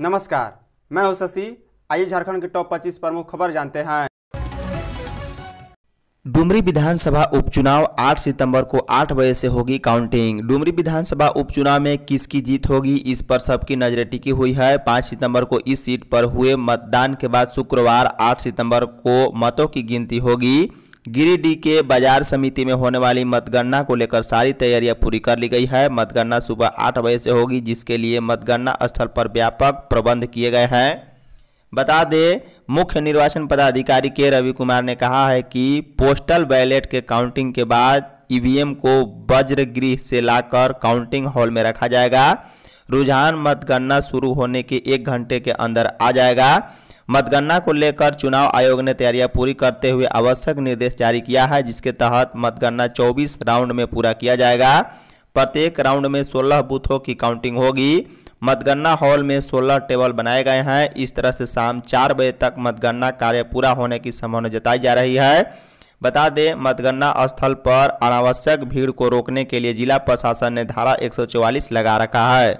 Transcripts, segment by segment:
नमस्कार मैं हूं शशि आइए झारखंड के टॉप 25 प्रमुख खबर जानते हैं डुमरी विधानसभा उपचुनाव 8 सितंबर को 8 बजे से होगी काउंटिंग डुमरी विधानसभा उपचुनाव में किसकी जीत होगी इस पर सबकी नजरें टिकी हुई है 5 सितंबर को इस सीट पर हुए मतदान के बाद शुक्रवार 8 सितंबर को मतों की गिनती होगी गिरिडीह के बाजार समिति में होने वाली मतगणना को लेकर सारी तैयारियां पूरी कर ली गई है मतगणना सुबह आठ बजे से होगी जिसके लिए मतगणना स्थल पर व्यापक प्रबंध किए गए हैं बता दें मुख्य निर्वाचन पदाधिकारी के रवि कुमार ने कहा है कि पोस्टल बैलेट के काउंटिंग के बाद ईवीएम को वज्रगृह से लाकर काउंटिंग हॉल में रखा जाएगा रुझान मतगणना शुरू होने के एक घंटे के अंदर आ जाएगा मतगणना को लेकर चुनाव आयोग ने तैयारियां पूरी करते हुए आवश्यक निर्देश जारी किया है जिसके तहत मतगणना 24 राउंड में पूरा किया जाएगा प्रत्येक राउंड में 16 बूथों की काउंटिंग होगी मतगणना हॉल में 16 टेबल बनाए गए हैं इस तरह से शाम चार बजे तक मतगणना कार्य पूरा होने की संभावना जताई जा रही है बता दें मतगणना स्थल पर अनावश्यक भीड़ को रोकने के लिए जिला प्रशासन ने धारा एक लगा रखा है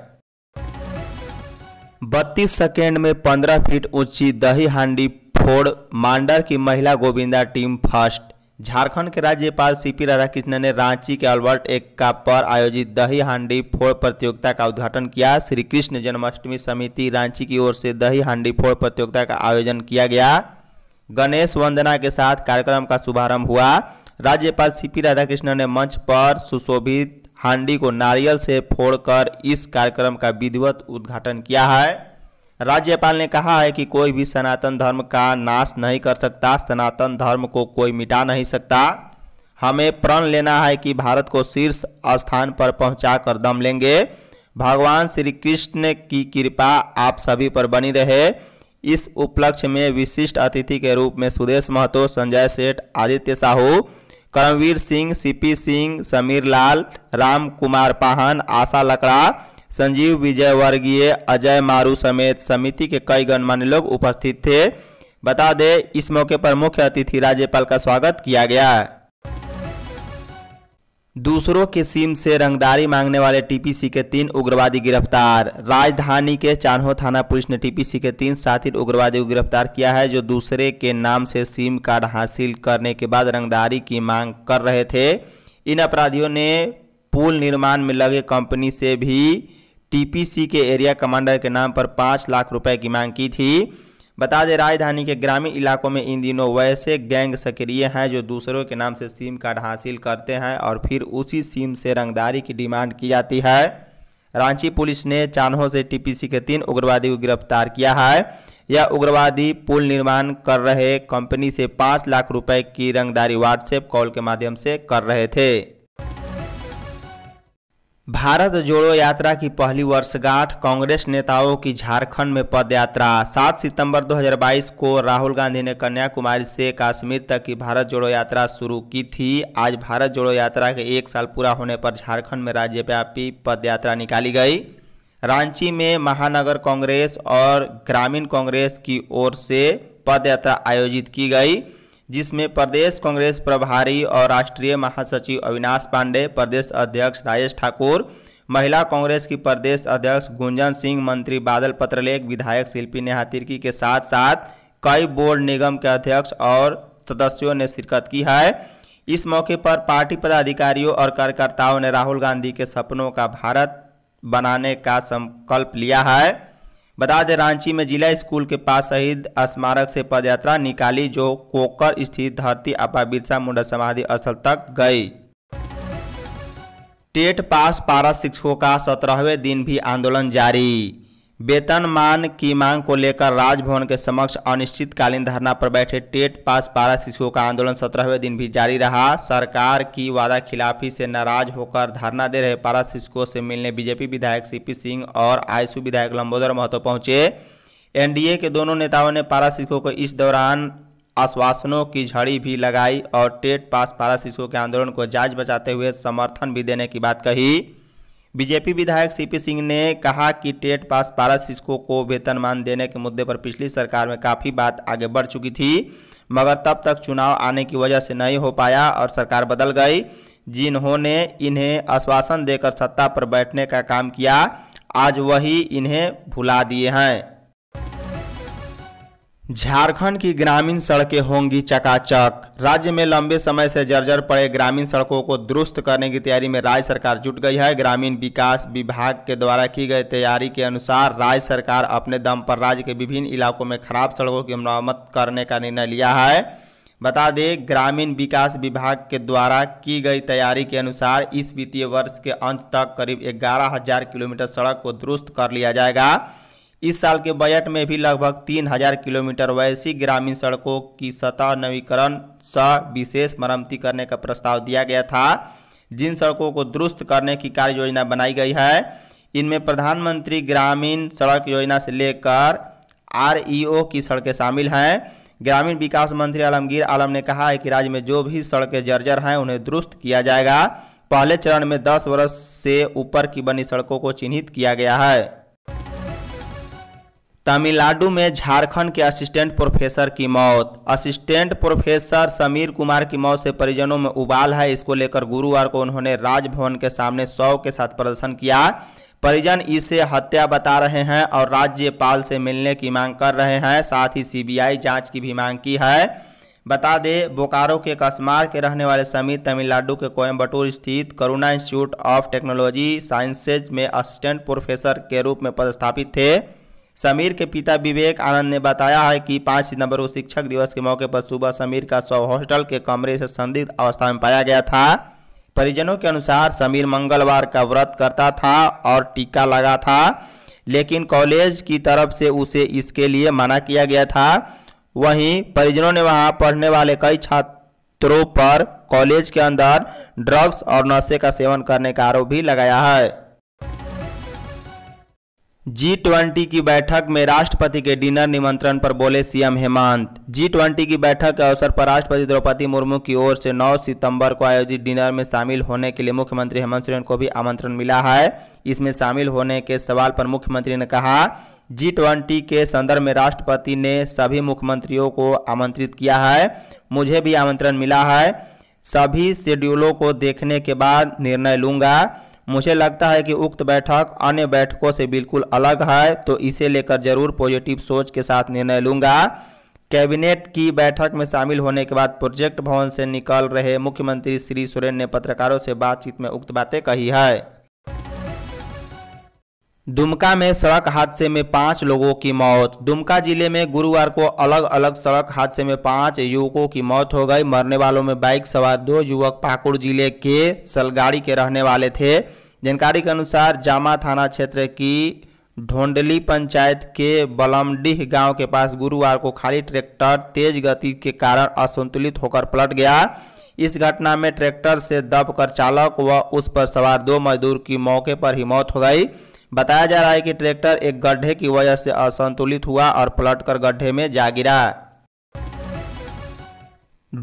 बत्तीस सेकेंड में पंद्रह फीट ऊंची दही हांडी फोड़ मांडर की महिला गोविंदा टीम फर्स्ट झारखंड के राज्यपाल सी पी राधाकृष्णन ने रांची के अल्बर्ट एक्का पर आयोजित दही हांडी फोड़ प्रतियोगिता का उद्घाटन किया श्री कृष्ण जन्माष्टमी समिति रांची की ओर से दही हांडी फोड़ प्रतियोगिता का आयोजन किया गया गणेश वंदना के साथ कार्यक्रम का शुभारंभ हुआ राज्यपाल सी पी राधाकृष्णन ने मंच पर सुशोभित हांडी को नारियल से फोड़कर इस कार्यक्रम का विधिवत उद्घाटन किया है राज्यपाल ने कहा है कि कोई भी सनातन धर्म का नाश नहीं कर सकता सनातन धर्म को कोई मिटा नहीं सकता हमें प्रण लेना है कि भारत को शीर्ष स्थान पर पहुंचा कर दम लेंगे भगवान श्री कृष्ण की कृपा आप सभी पर बनी रहे इस उपलक्ष्य में विशिष्ट अतिथि के रूप में सुदेश महतो संजय सेठ आदित्य साहू करमवीर सिंह सीपी सिंह समीर लाल राम कुमार पाहन आशा लकड़ा संजीव विजय वर्गीय अजय मारू समेत समिति के कई गणमान्य लोग उपस्थित थे बता दें इस मौके पर मुख्य अतिथि राज्यपाल का स्वागत किया गया दूसरों के सिम से रंगदारी मांगने वाले टीपीसी के तीन उग्रवादी गिरफ्तार राजधानी के चान्हो थाना पुलिस ने टीपीसी के तीन साथी उग्रवादी को गिरफ्तार किया है जो दूसरे के नाम से सिम कार्ड हासिल करने के बाद रंगदारी की मांग कर रहे थे इन अपराधियों ने पुल निर्माण में लगे कंपनी से भी टीपीसी के एरिया कमांडर के नाम पर पाँच लाख रुपये की मांग की थी बता दें राजधानी के ग्रामीण इलाकों में इन दिनों वैसे गैंग सक्रिय हैं जो दूसरों के नाम से सिम कार्ड हासिल करते हैं और फिर उसी सिम से रंगदारी की डिमांड की जाती है रांची पुलिस ने चान्हो से टीपीसी के तीन उग्रवादी को गिरफ्तार किया है यह उग्रवादी पुल निर्माण कर रहे कंपनी से पाँच लाख रुपए की रंगदारी व्हाट्सएप कॉल के माध्यम से कर रहे थे भारत जोड़ो यात्रा की पहली वर्षगांठ कांग्रेस नेताओं की झारखंड में पदयात्रा 7 सितंबर 2022 को राहुल गांधी ने कन्याकुमारी से कश्मीर तक की भारत जोड़ो यात्रा शुरू की थी आज भारत जोड़ो यात्रा के एक साल पूरा होने पर झारखंड में राज्यव्यापी पदयात्रा निकाली गई रांची में महानगर कांग्रेस और ग्रामीण कांग्रेस की ओर से पदयात्रा आयोजित की गई जिसमें प्रदेश कांग्रेस प्रभारी और राष्ट्रीय महासचिव अविनाश पांडे प्रदेश अध्यक्ष राजेश ठाकुर महिला कांग्रेस की प्रदेश अध्यक्ष गुंजन सिंह मंत्री बादल पत्रलेख विधायक शिल्पी नेहा तिर्की के साथ साथ कई बोर्ड निगम के अध्यक्ष और सदस्यों ने शिरकत की है इस मौके पर पार्टी पदाधिकारियों और कार्यकर्ताओं ने राहुल गांधी के सपनों का भारत बनाने का संकल्प लिया है बता दें रांची में जिला स्कूल के पास शहीद स्मारक से पदयात्रा निकाली जो कोकर स्थित धरती आपा बिरसा मुंडा समाधि स्थल तक गई टेट पास पारा शिक्षकों का सत्रहवें दिन भी आंदोलन जारी वेतन मान की मांग को लेकर राजभवन के समक्ष अनिश्चितकालीन धरना पर बैठे टेट पास पारा शिक्षकों का आंदोलन सत्रहवें दिन भी जारी रहा सरकार की वादा खिलाफी से नाराज होकर धरना दे रहे पारा शिक्षकों से मिलने बीजेपी विधायक सीपी सिंह और आईसू विधायक लंबोदर महतो पहुंचे एनडीए के दोनों नेताओं ने पारा शिक्षकों को इस दौरान आश्वासनों की झड़ी भी लगाई और टेट पास पारा शिक्षकों के आंदोलन को जाँच बचाते हुए समर्थन भी देने की बात कही बीजेपी विधायक सीपी सिंह ने कहा कि टेट पास पारा शिक्षकों को वेतनमान देने के मुद्दे पर पिछली सरकार में काफ़ी बात आगे बढ़ चुकी थी मगर तब तक चुनाव आने की वजह से नहीं हो पाया और सरकार बदल गई जिन्होंने इन्हें आश्वासन देकर सत्ता पर बैठने का काम किया आज वही इन्हें भुला दिए हैं झारखंड की ग्रामीण सड़कें होंगी चकाचक राज्य में लंबे समय से जर्जर पड़े ग्रामीण सड़कों को दुरुस्त करने की तैयारी में राज्य सरकार जुट गई है ग्रामीण विकास विभाग के द्वारा की गई तैयारी के अनुसार राज्य सरकार अपने दम पर राज्य के विभिन्न इलाकों में खराब सड़कों की मरम्मत करने का निर्णय लिया है बता दें ग्रामीण विकास विभाग के द्वारा की गई तैयारी के अनुसार इस वित्तीय वर्ष के अंत तक करीब ग्यारह किलोमीटर सड़क को दुरुस्त कर लिया जाएगा इस साल के बजट में भी लगभग तीन हजार किलोमीटर वैसी ग्रामीण सड़कों की सतह नवीकरण स विशेष मरम्मती करने का प्रस्ताव दिया गया था जिन सड़कों को दुरुस्त करने की कार्य योजना बनाई गई है इनमें प्रधानमंत्री ग्रामीण सड़क योजना से लेकर आरईओ की सड़कें शामिल हैं ग्रामीण विकास मंत्री आलमगीर आलम ने कहा है कि राज्य में जो भी सड़कें जर्जर हैं उन्हें दुरुस्त किया जाएगा पहले चरण में 10 वर्ष से ऊपर की बनी सड़कों को चिन्हित किया गया है तमिलनाडु में झारखंड के असिस्टेंट प्रोफेसर की मौत असिस्टेंट प्रोफेसर समीर कुमार की मौत से परिजनों में उबाल है इसको लेकर गुरुवार को उन्होंने राजभवन के सामने शव के साथ प्रदर्शन किया परिजन इसे हत्या बता रहे हैं और राज्यपाल से मिलने की मांग कर रहे हैं साथ ही सीबीआई जांच की भी मांग की है बता दें बोकारो के कसमार के रहने वाले समीर तमिलनाडु के कोयम्बटूर स्थित Karunya Institute of Technology Sciences में असिस्टेंट प्रोफेसर के रूप में पदस्थापित थे समीर के पिता विवेक आनंद ने बताया है कि पाँच सितंबर को शिक्षक दिवस के मौके पर सुबह समीर का शव हॉस्टल के कमरे से संदिग्ध अवस्था में पाया गया था परिजनों के अनुसार समीर मंगलवार का व्रत करता था और टीका लगा था लेकिन कॉलेज की तरफ से उसे इसके लिए मना किया गया था वहीं परिजनों ने वहां पढ़ने वाले कई छात्रों पर कॉलेज के अंदर ड्रग्स और नशे का सेवन करने का आरोप भी लगाया है जी ट्वेंटी की बैठक में राष्ट्रपति के डिनर निमंत्रण पर बोले सीएम हेमंत जी ट्वेंटी की बैठक के अवसर पर राष्ट्रपति द्रौपदी मुर्मू की ओर से 9 सितंबर को आयोजित डिनर में शामिल होने के लिए मुख्यमंत्री हेमंत सोरेन को भी आमंत्रण मिला है इसमें शामिल होने के सवाल पर मुख्यमंत्री ने कहा जी ट्वेंटी के संदर्भ में राष्ट्रपति ने सभी मुख्यमंत्रियों को आमंत्रित किया है मुझे भी आमंत्रण मिला है सभी शेड्यूलों को देखने के बाद निर्णय लूँगा मुझे लगता है कि उक्त बैठक अन्य बैठकों से बिल्कुल अलग है तो इसे लेकर जरूर पॉजिटिव सोच के साथ निर्णय लूंगा कैबिनेट की बैठक में शामिल होने के बाद प्रोजेक्ट भवन से निकल रहे मुख्यमंत्री श्री सोरेन ने पत्रकारों से बातचीत में उक्त बातें कही है दुमका में सड़क हादसे में पाँच लोगों की मौत दुमका जिले में गुरुवार को अलग अलग सड़क हादसे में पाँच युवकों की मौत हो गई मरने वालों में बाइक सवार दो युवक पाकुड़ जिले के सलगाड़ी के रहने वाले थे जानकारी के अनुसार जामा थाना क्षेत्र की ढोंडली पंचायत के बलमडीह गांव के पास गुरुवार को खाली ट्रैक्टर तेज गति के कारण असंतुलित होकर पलट गया इस घटना में ट्रैक्टर से दबकर चालक व उस पर सवार दो मजदूर की मौके पर ही मौत हो गई बताया जा रहा है कि ट्रैक्टर एक गड्ढे की वजह से असंतुलित हुआ और पलट गड्ढे में जा गिरा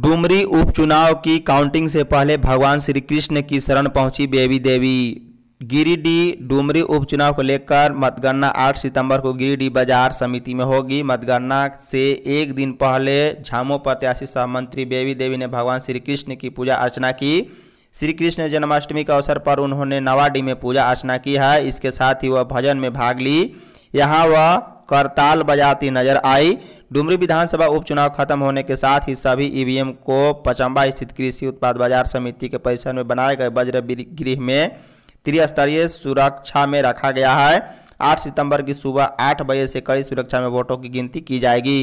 डुमरी उपचुनाव की काउंटिंग से पहले भगवान श्री कृष्ण की शरण पहुंची बेबी देवी गिरिडीह डुमरी उपचुनाव को लेकर मतगणना 8 सितंबर को गिरिडीह बाजार समिति में होगी मतगणना से एक दिन पहले झामो प्रत्याशी सहमंत्री बेबी देवी ने भगवान श्री कृष्ण की पूजा अर्चना की श्री कृष्ण जन्माष्टमी के अवसर पर उन्होंने नवाडी में पूजा अर्चना की है इसके साथ ही वह भजन में भाग ली यहाँ वह करताल बजाती नजर आई डुमरी विधानसभा उपचुनाव खत्म होने के साथ ही सभी ईवीएम को पचम्बा स्थित कृषि उत्पाद बाजार समिति के परिसर में बनाए गए वज्र गृह में त्रिस्तरीय सुरक्षा में रखा गया है 8 सितंबर की सुबह 8 बजे से कड़ी सुरक्षा में वोटों की गिनती की जाएगी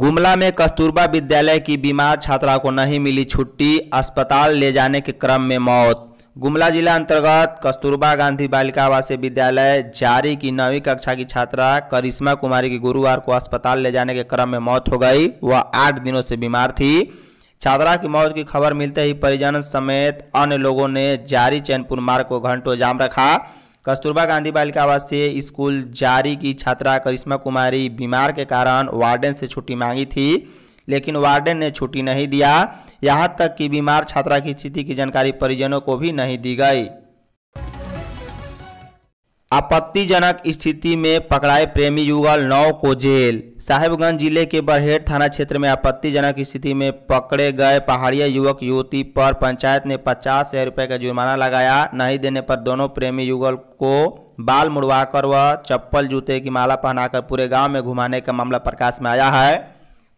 गुमला में कस्तूरबा विद्यालय की बीमार छात्रा को नहीं मिली छुट्टी अस्पताल ले जाने के क्रम में मौत गुमला जिला अंतर्गत कस्तूरबा गांधी बालिका आवासीय विद्यालय जारी की नवीं कक्षा की छात्रा करिश्मा कुमारी की गुरुवार को अस्पताल ले जाने के क्रम में मौत हो गई वह आठ दिनों से बीमार थी छात्रा की मौत की खबर मिलते ही परिजन समेत अन्य लोगों ने जारी चैनपुर मार्ग को घंटों जाम रखा कस्तूरबा गांधी बालिका आवासीय स्कूल जारी की छात्रा करिश्मा कुमारी बीमार के कारण वार्डन से छुट्टी मांगी थी लेकिन वार्डन ने छुट्टी नहीं दिया यहाँ तक कि बीमार छात्रा की स्थिति की जानकारी परिजनों को भी नहीं दी गई आपत्तिजनक स्थिति में पकड़ाए प्रेमी युगल नौ को जेल साहिबगंज जिले के बरहेट थाना क्षेत्र में आपत्तिजनक स्थिति में पकड़े गए पहाड़िया युवक युवती पर पंचायत ने पचास हजार रुपये का जुर्माना लगाया नहीं देने पर दोनों प्रेमी युगल को बाल मुड़वाकर व चप्पल जूते की माला पहनाकर पूरे गांव में घुमाने का मामला प्रकाश में आया है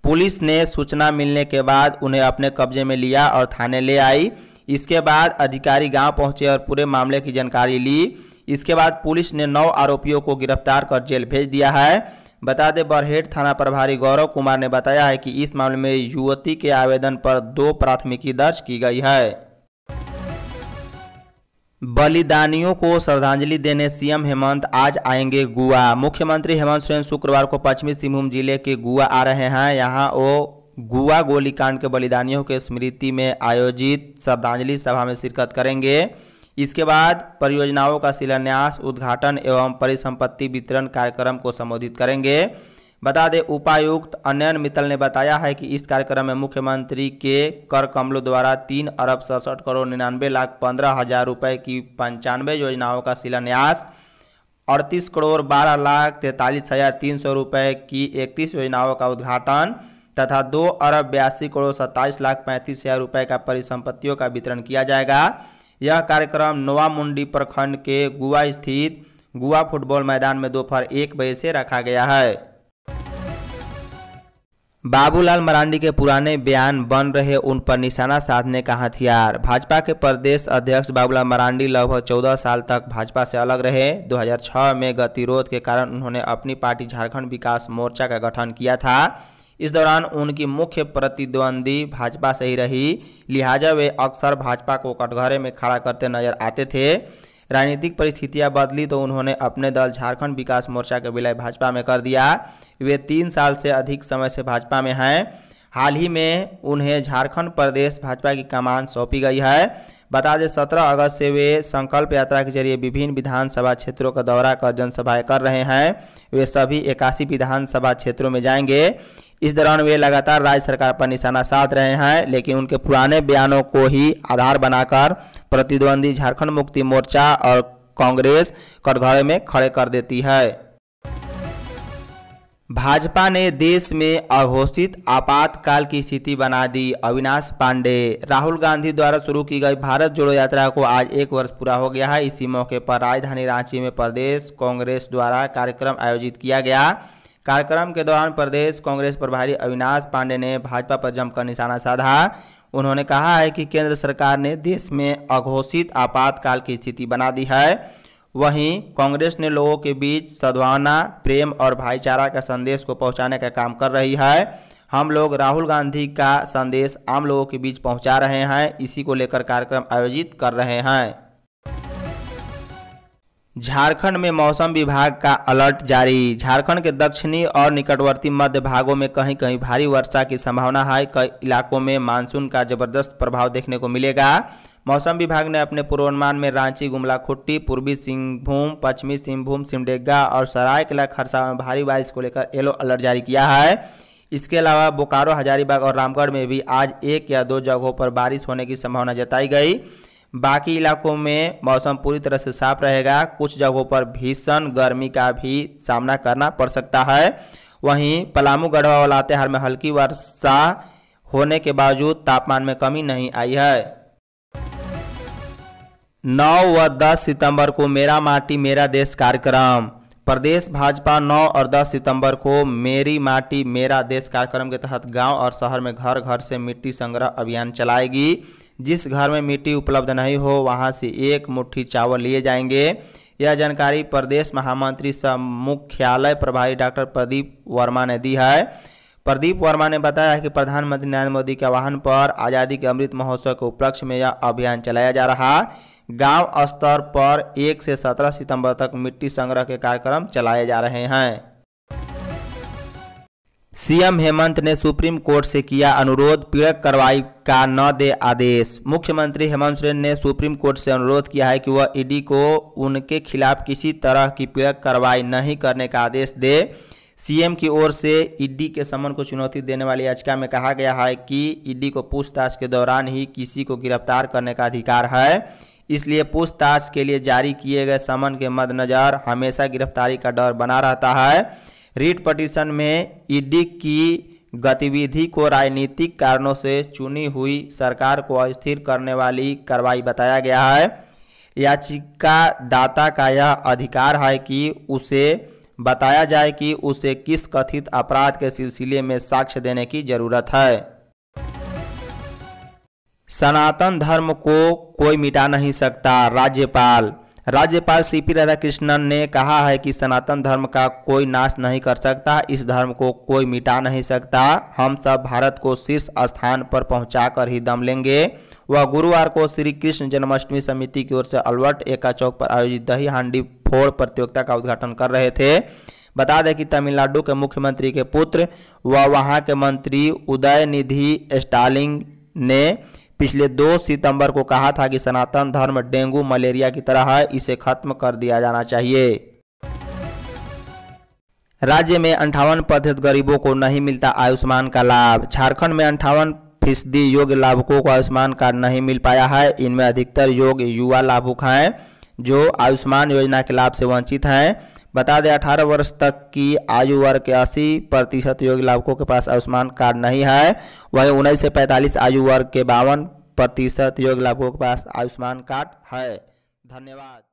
पुलिस ने सूचना मिलने के बाद उन्हें अपने कब्जे में लिया और थाने ले आई इसके बाद अधिकारी गाँव पहुँचे और पूरे मामले की जानकारी ली इसके बाद पुलिस ने नौ आरोपियों को गिरफ्तार कर जेल भेज दिया है बता दें बरहेट थाना प्रभारी गौरव कुमार ने बताया है कि इस मामले में युवती के आवेदन पर दो प्राथमिकी दर्ज की गई है बलिदानियों को श्रद्धांजलि देने सीएम हेमंत आज आएंगे गुआ मुख्यमंत्री हेमंत सोरेन शुक्रवार को पश्चिमी सिंहभूम जिले के गुआ आ रहे हैं यहां वो गुआ गोलीकांड के बलिदानियों के स्मृति में आयोजित श्रद्धांजलि सभा में शिरकत करेंगे इसके बाद परियोजनाओं का शिलान्यास उद्घाटन एवं परिसंपत्ति वितरण कार्यक्रम को संबोधित करेंगे बता दें उपायुक्त अनयन मित्तल ने बताया है कि इस कार्यक्रम में मुख्यमंत्री के कर कमलों द्वारा तीन अरब सड़सठ करोड़ निन्यानवे लाख पंद्रह हजार रुपये की पंचानवे योजनाओं का शिलान्यास अड़तीस करोड़ बारह लाख तैंतालीस हजार तीन सौ रुपये की इकतीस योजनाओं का उद्घाटन तथा दो अरब बयासी करोड़ सत्ताईस लाख पैंतीस हजार रुपये का परिसंपत्तियों का वितरण किया जाएगा यह कार्यक्रम मुंडी प्रखंड के गुआ स्थित गुआ फुटबॉल मैदान में दोपहर एक बजे से रखा गया है बाबूलाल मरांडी के पुराने बयान बन रहे उन पर निशाना साधने का हथियार भाजपा के प्रदेश अध्यक्ष बाबूलाल मरांडी लगभग 14 साल तक भाजपा से अलग रहे 2006 में गतिरोध के कारण उन्होंने अपनी पार्टी झारखंड विकास मोर्चा का गठन किया था इस दौरान उनकी मुख्य प्रतिद्वंदी भाजपा से ही रही लिहाजा वे अक्सर भाजपा को कटघरे में खड़ा करते नजर आते थे राजनीतिक परिस्थितियां बदली तो उन्होंने अपने दल झारखंड विकास मोर्चा के विलय भाजपा में कर दिया वे तीन साल से अधिक समय से भाजपा में हैं हाल ही में उन्हें झारखंड प्रदेश भाजपा की कमान सौंपी गई है बता दें सत्रह अगस्त से वे संकल्प यात्रा के जरिए विभिन्न विधानसभा क्षेत्रों का दौरा कर जनसभाएं कर रहे हैं वे सभी इक्यासी विधानसभा क्षेत्रों में जाएंगे इस दौरान वे लगातार राज्य सरकार पर निशाना साध रहे हैं लेकिन उनके पुराने बयानों को ही आधार बनाकर प्रतिद्वंदी झारखंड मुक्ति मोर्चा और कांग्रेस कटघरे में खड़े कर देती है भाजपा ने देश में अघोषित आपातकाल की स्थिति बना दी अविनाश पांडे राहुल गांधी द्वारा शुरू की गई भारत जोड़ो यात्रा को आज एक वर्ष पूरा हो गया है इसी मौके पर राजधानी रांची में प्रदेश कांग्रेस द्वारा कार्यक्रम आयोजित किया गया कार्यक्रम के दौरान प्रदेश कांग्रेस प्रभारी अविनाश पांडे ने भाजपा पर जमकर निशाना साधा उन्होंने कहा है कि केंद्र सरकार ने देश में अघोषित आपातकाल की स्थिति बना दी है वहीं कांग्रेस ने लोगों के बीच सद्भावना प्रेम और भाईचारा का संदेश को पहुंचाने का काम कर रही है हम लोग राहुल गांधी का संदेश आम लोगों के बीच पहुंचा रहे हैं इसी को लेकर कार्यक्रम आयोजित कर रहे हैं झारखंड में मौसम विभाग का अलर्ट जारी झारखंड के दक्षिणी और निकटवर्ती मध्य भागों में कहीं कहीं भारी वर्षा की संभावना है कई इलाकों में मानसून का जबरदस्त प्रभाव देखने को मिलेगा मौसम विभाग ने अपने पूर्वानुमान में रांची गुमला खुट्टी पूर्वी सिंहभूम पश्चिमी सिंहभूम सिमडेगा और सरायकला खरसा में भारी बारिश को लेकर येलो अलर्ट जारी किया है इसके अलावा बोकारो हजारीबाग और रामगढ़ में भी आज एक या दो जगहों पर बारिश होने की संभावना जताई गई बाकी इलाकों में मौसम पूरी तरह से साफ रहेगा कुछ जगहों पर भीषण गर्मी का भी सामना करना पड़ सकता है वहीं पलामू गढ़वा और लातेहार में हल्की वर्षा होने के बावजूद तापमान में कमी नहीं आई है नौ व दस सितंबर को मेरा माटी मेरा देश कार्यक्रम प्रदेश भाजपा 9 और 10 सितंबर को मेरी माटी मेरा देश कार्यक्रम के तहत गांव और शहर में घर घर से मिट्टी संग्रह अभियान चलाएगी जिस घर में मिट्टी उपलब्ध नहीं हो वहां से एक मुट्ठी चावल लिए जाएंगे यह जानकारी प्रदेश महामंत्री सह मुख्यालय प्रभारी डॉक्टर प्रदीप वर्मा ने दी है प्रदीप वर्मा ने बताया कि प्रधानमंत्री नरेंद्र मोदी के आह्वान पर आज़ादी के अमृत महोत्सव के उपलक्ष्य में यह अभियान चलाया जा रहा गांव स्तर पर एक से सत्रह सितंबर तक मिट्टी संग्रह के कार्यक्रम चलाए जा रहे हैं सीएम हेमंत ने सुप्रीम कोर्ट से किया अनुरोध पीड़क कार्रवाई का न दे आदेश मुख्यमंत्री हेमंत सोरेन ने सुप्रीम कोर्ट से अनुरोध किया है कि वह ईडी को उनके खिलाफ किसी तरह की पीड़क कार्रवाई नहीं करने का आदेश दे सीएम की ओर से ईडी के समन को चुनौती देने वाली याचिका में कहा गया है कि ईडी को पूछताछ के दौरान ही किसी को गिरफ्तार करने का अधिकार है इसलिए पूछताछ के लिए जारी किए गए समन के मद्देनज़र हमेशा गिरफ्तारी का डर बना रहता है रीट पटिशन में ईडी की गतिविधि को राजनीतिक कारणों से चुनी हुई सरकार को अस्थिर करने वाली कार्रवाई बताया गया है याचिका दाता का यह अधिकार है कि उसे बताया जाए कि उसे किस कथित अपराध के सिलसिले में साक्ष्य देने की जरूरत है सनातन धर्म को कोई मिटा नहीं सकता राज्यपाल राज्यपाल सी पी राधाकृष्णन ने कहा है कि सनातन धर्म का कोई नाश नहीं कर सकता इस धर्म को कोई मिटा नहीं सकता हम सब भारत को शीर्ष स्थान पर पहुंचाकर ही दम लेंगे वह गुरुवार को श्री कृष्ण जन्माष्टमी समिति की ओर से अलवर्ट एका चौक पर आयोजित दही हांडी फोड़ प्रतियोगिता का उद्घाटन कर रहे थे बता दें कि तमिलनाडु के मुख्यमंत्री के पुत्र व वहां के मंत्री उदय निधि स्टालिंग ने पिछले दो सितंबर को कहा था कि सनातन धर्म डेंगू मलेरिया की तरह है इसे खत्म कर दिया जाना चाहिए राज्य में अंठावन प्रतिशत गरीबों को नहीं मिलता आयुष्मान का लाभ झारखंड में अंठावन फीसदी योग्य लाभुकों को आयुष्मान कार्ड नहीं मिल पाया है इनमें अधिकतर योग्य युवा लाभुक हैं जो आयुष्मान योजना के लाभ से वंचित हैं बता दें अठारह वर्ष तक की आयु वर्ग के अस्सी प्रतिशत योग्य लाभुकों के पास आयुष्मान कार्ड नहीं है वहीं उन्नीस से पैंतालीस आयु वर्ग के बावन प्रतिशत योग्य लाभुकों के पास आयुष्मान कार्ड है धन्यवाद